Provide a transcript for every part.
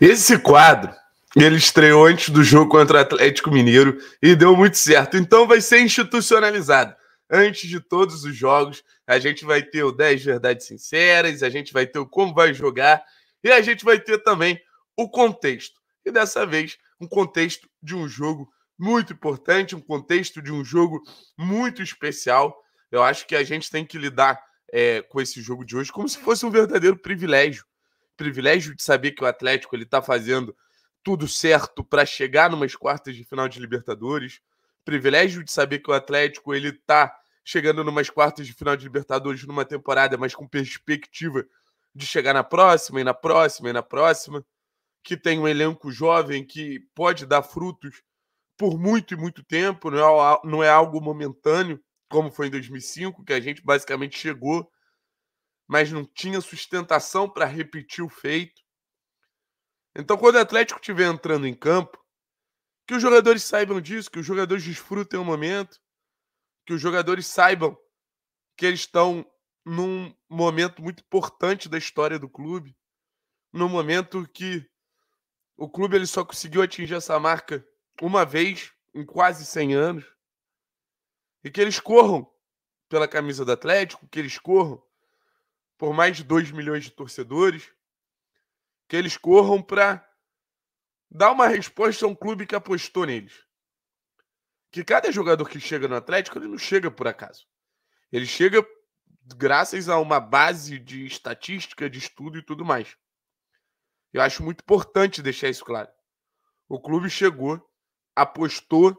Esse quadro ele estreou antes do jogo contra o Atlético Mineiro e deu muito certo. Então vai ser institucionalizado. Antes de todos os jogos, a gente vai ter o 10 verdades sinceras, a gente vai ter o como vai jogar e a gente vai ter também o contexto. E dessa vez, um contexto de um jogo muito importante, um contexto de um jogo muito especial. Eu acho que a gente tem que lidar é, com esse jogo de hoje como se fosse um verdadeiro privilégio privilégio de saber que o Atlético ele está fazendo tudo certo para chegar numas quartas de final de Libertadores, privilégio de saber que o Atlético ele está chegando numas quartas de final de Libertadores numa temporada, mas com perspectiva de chegar na próxima e na próxima e na próxima, que tem um elenco jovem que pode dar frutos por muito e muito tempo, não é, não é algo momentâneo, como foi em 2005, que a gente basicamente chegou mas não tinha sustentação para repetir o feito. Então, quando o Atlético estiver entrando em campo, que os jogadores saibam disso, que os jogadores desfrutem o momento, que os jogadores saibam que eles estão num momento muito importante da história do clube, num momento que o clube ele só conseguiu atingir essa marca uma vez em quase 100 anos, e que eles corram pela camisa do Atlético, que eles corram por mais de 2 milhões de torcedores, que eles corram para dar uma resposta a um clube que apostou neles. Que cada jogador que chega no Atlético, ele não chega por acaso. Ele chega graças a uma base de estatística, de estudo e tudo mais. Eu acho muito importante deixar isso claro. O clube chegou, apostou,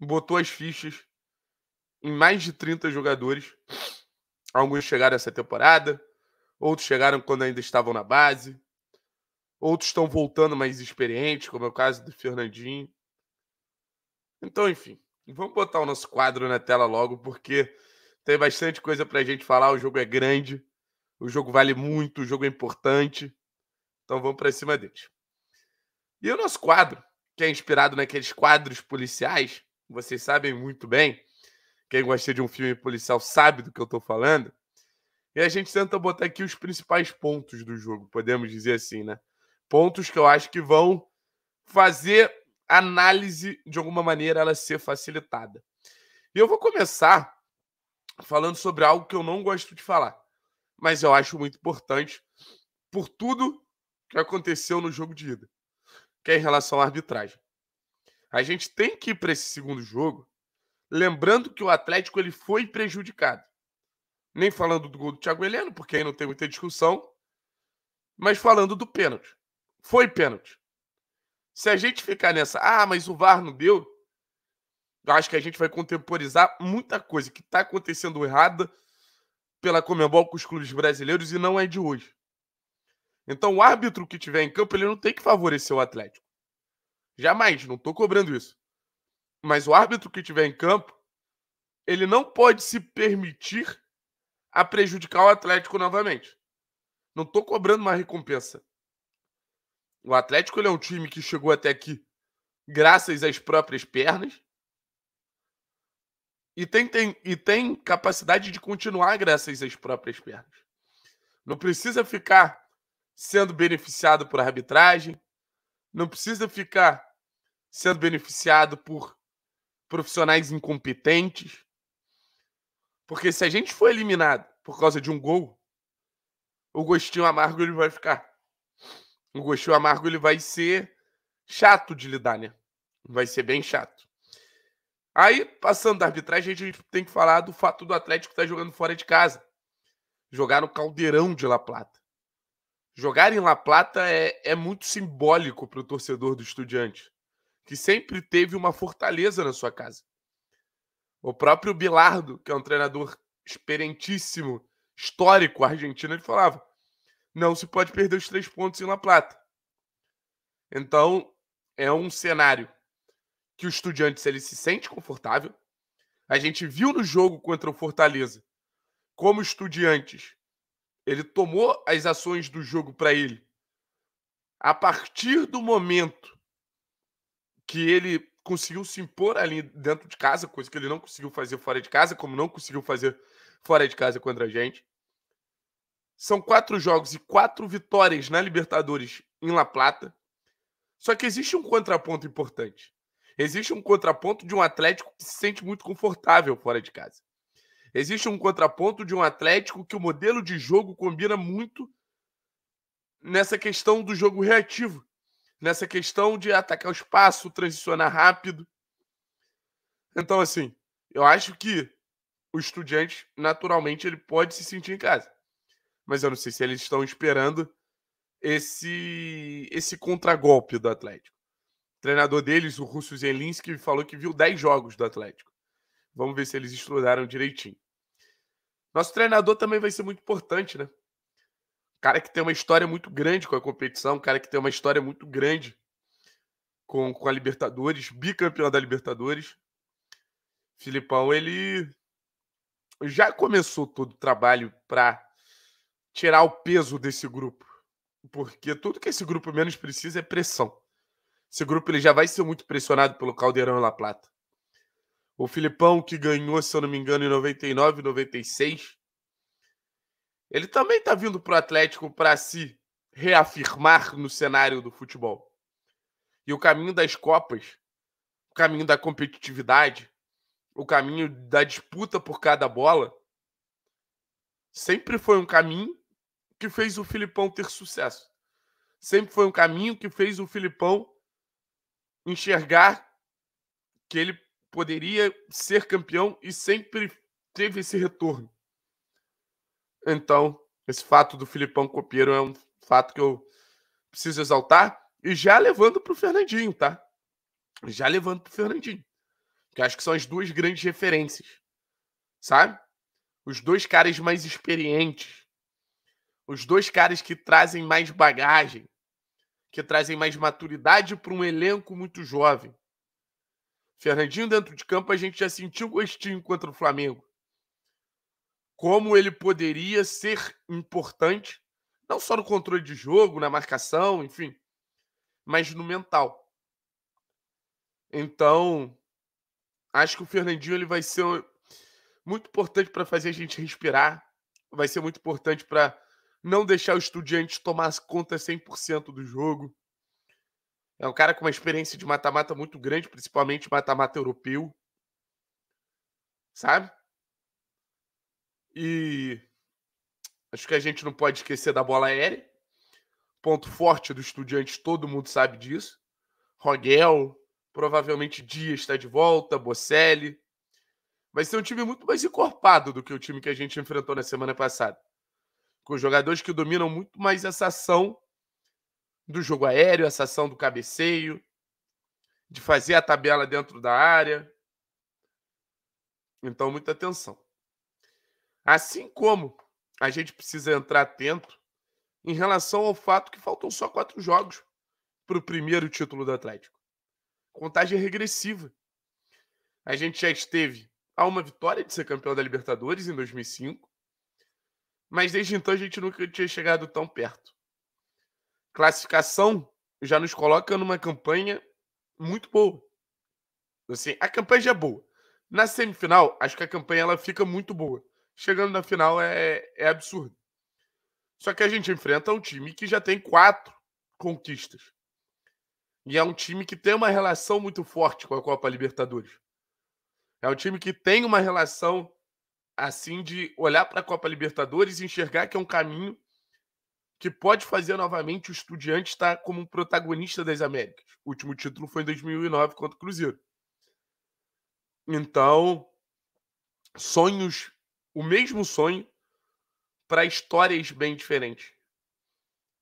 botou as fichas em mais de 30 jogadores Alguns chegaram essa temporada, outros chegaram quando ainda estavam na base, outros estão voltando mais experientes, como é o caso do Fernandinho. Então, enfim, vamos botar o nosso quadro na tela logo, porque tem bastante coisa para a gente falar. O jogo é grande, o jogo vale muito, o jogo é importante. Então vamos para cima deles. E o nosso quadro, que é inspirado naqueles quadros policiais, vocês sabem muito bem, quem gosta de um filme policial sabe do que eu estou falando. E a gente tenta botar aqui os principais pontos do jogo, podemos dizer assim, né? Pontos que eu acho que vão fazer a análise, de alguma maneira, ela ser facilitada. E eu vou começar falando sobre algo que eu não gosto de falar, mas eu acho muito importante por tudo que aconteceu no jogo de ida, que é em relação à arbitragem. A gente tem que ir para esse segundo jogo Lembrando que o Atlético ele foi prejudicado. Nem falando do gol do Thiago Heleno, porque aí não tem muita discussão, mas falando do pênalti. Foi pênalti. Se a gente ficar nessa, ah, mas o VAR não deu, eu acho que a gente vai contemporizar muita coisa que está acontecendo errada pela Comembol com os clubes brasileiros e não é de hoje. Então, o árbitro que tiver em campo, ele não tem que favorecer o Atlético. Jamais, não estou cobrando isso. Mas o árbitro que tiver em campo, ele não pode se permitir a prejudicar o Atlético novamente. Não estou cobrando uma recompensa. O Atlético é um time que chegou até aqui graças às próprias pernas e tem, tem, e tem capacidade de continuar graças às próprias pernas. Não precisa ficar sendo beneficiado por arbitragem, não precisa ficar sendo beneficiado por profissionais incompetentes. Porque se a gente for eliminado por causa de um gol, o gostinho amargo ele vai ficar. O gostinho amargo ele vai ser chato de lidar, né? Vai ser bem chato. Aí, passando da arbitragem, a gente tem que falar do fato do Atlético estar tá jogando fora de casa. Jogar no Caldeirão de La Plata. Jogar em La Plata é, é muito simbólico para o torcedor do Estudiante que sempre teve uma fortaleza na sua casa. O próprio Bilardo, que é um treinador experientíssimo, histórico argentino, ele falava: não se pode perder os três pontos em La Plata. Então, é um cenário que o Estudiantes ele se sente confortável. A gente viu no jogo contra o Fortaleza como o Estudiantes ele tomou as ações do jogo para ele a partir do momento que ele conseguiu se impor ali dentro de casa, coisa que ele não conseguiu fazer fora de casa, como não conseguiu fazer fora de casa contra a gente. São quatro jogos e quatro vitórias na Libertadores em La Plata. Só que existe um contraponto importante. Existe um contraponto de um Atlético que se sente muito confortável fora de casa. Existe um contraponto de um Atlético que o modelo de jogo combina muito nessa questão do jogo reativo nessa questão de atacar o espaço, transicionar rápido. Então, assim, eu acho que o estudante, naturalmente, ele pode se sentir em casa. Mas eu não sei se eles estão esperando esse esse contragolpe do Atlético. O treinador deles, o Russo Zelinski, falou que viu 10 jogos do Atlético. Vamos ver se eles estudaram direitinho. Nosso treinador também vai ser muito importante, né? cara que tem uma história muito grande com a competição, cara que tem uma história muito grande com, com a Libertadores, bicampeão da Libertadores. Filipão, ele já começou todo o trabalho para tirar o peso desse grupo, porque tudo que esse grupo menos precisa é pressão. Esse grupo ele já vai ser muito pressionado pelo Caldeirão La Plata. O Filipão que ganhou, se eu não me engano, em 99, 96, ele também está vindo para o Atlético para se reafirmar no cenário do futebol. E o caminho das Copas, o caminho da competitividade, o caminho da disputa por cada bola, sempre foi um caminho que fez o Filipão ter sucesso. Sempre foi um caminho que fez o Filipão enxergar que ele poderia ser campeão e sempre teve esse retorno. Então, esse fato do Filipão Copeiro é um fato que eu preciso exaltar. E já levando para o Fernandinho, tá? Já levando para o Fernandinho. Que acho que são as duas grandes referências. Sabe? Os dois caras mais experientes. Os dois caras que trazem mais bagagem. Que trazem mais maturidade para um elenco muito jovem. Fernandinho dentro de campo, a gente já sentiu gostinho contra o Flamengo como ele poderia ser importante, não só no controle de jogo, na marcação, enfim, mas no mental. Então, acho que o Fernandinho ele vai ser muito importante para fazer a gente respirar, vai ser muito importante para não deixar o estudante tomar conta 100% do jogo. É um cara com uma experiência de mata-mata muito grande, principalmente mata-mata europeu. Sabe? E acho que a gente não pode esquecer da bola aérea. Ponto forte do Estudiantes, todo mundo sabe disso. Rogel, provavelmente Dias está de volta, Bocelli. Vai ser um time muito mais encorpado do que o time que a gente enfrentou na semana passada. Com jogadores que dominam muito mais essa ação do jogo aéreo, essa ação do cabeceio, de fazer a tabela dentro da área. Então, muita atenção. Assim como a gente precisa entrar atento em relação ao fato que faltam só quatro jogos para o primeiro título do Atlético. Contagem regressiva. A gente já esteve a uma vitória de ser campeão da Libertadores em 2005, mas desde então a gente nunca tinha chegado tão perto. Classificação já nos coloca numa campanha muito boa. Assim, a campanha já é boa. Na semifinal, acho que a campanha ela fica muito boa chegando na final é, é absurdo. Só que a gente enfrenta um time que já tem quatro conquistas. E é um time que tem uma relação muito forte com a Copa Libertadores. É um time que tem uma relação assim de olhar para a Copa Libertadores e enxergar que é um caminho que pode fazer novamente o Estudiante estar como um protagonista das Américas. O último título foi em 2009 contra o Cruzeiro. Então, sonhos o mesmo sonho para histórias bem diferentes.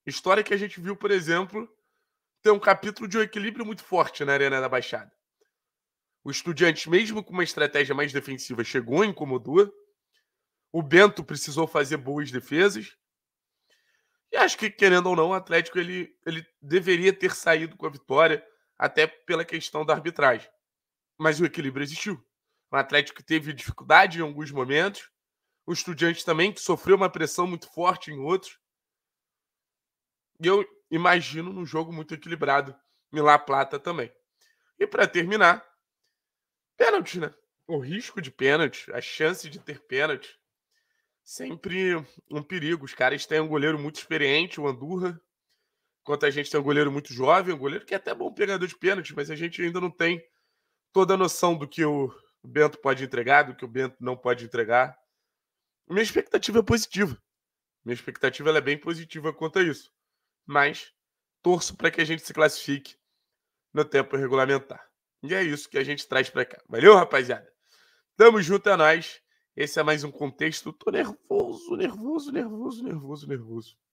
História que a gente viu, por exemplo, tem um capítulo de um equilíbrio muito forte na Arena da Baixada. O Estudiantes, mesmo com uma estratégia mais defensiva, chegou e incomodou. O Bento precisou fazer boas defesas. E acho que, querendo ou não, o Atlético ele, ele deveria ter saído com a vitória, até pela questão da arbitragem. Mas o equilíbrio existiu. O Atlético teve dificuldade em alguns momentos, o Estudiante também, que sofreu uma pressão muito forte em outros. E eu imagino um jogo muito equilibrado em La Plata também. E para terminar, pênalti, né? O risco de pênalti, a chance de ter pênalti, sempre um perigo. Os caras têm um goleiro muito experiente, o Andurra, enquanto a gente tem um goleiro muito jovem, um goleiro que é até bom pegador de pênalti, mas a gente ainda não tem toda a noção do que o Bento pode entregar, do que o Bento não pode entregar. Minha expectativa é positiva. Minha expectativa é bem positiva quanto a isso. Mas torço para que a gente se classifique no tempo regulamentar. E é isso que a gente traz para cá. Valeu, rapaziada? Tamo junto, é nóis. Esse é mais um contexto. Tô nervoso, nervoso, nervoso, nervoso, nervoso.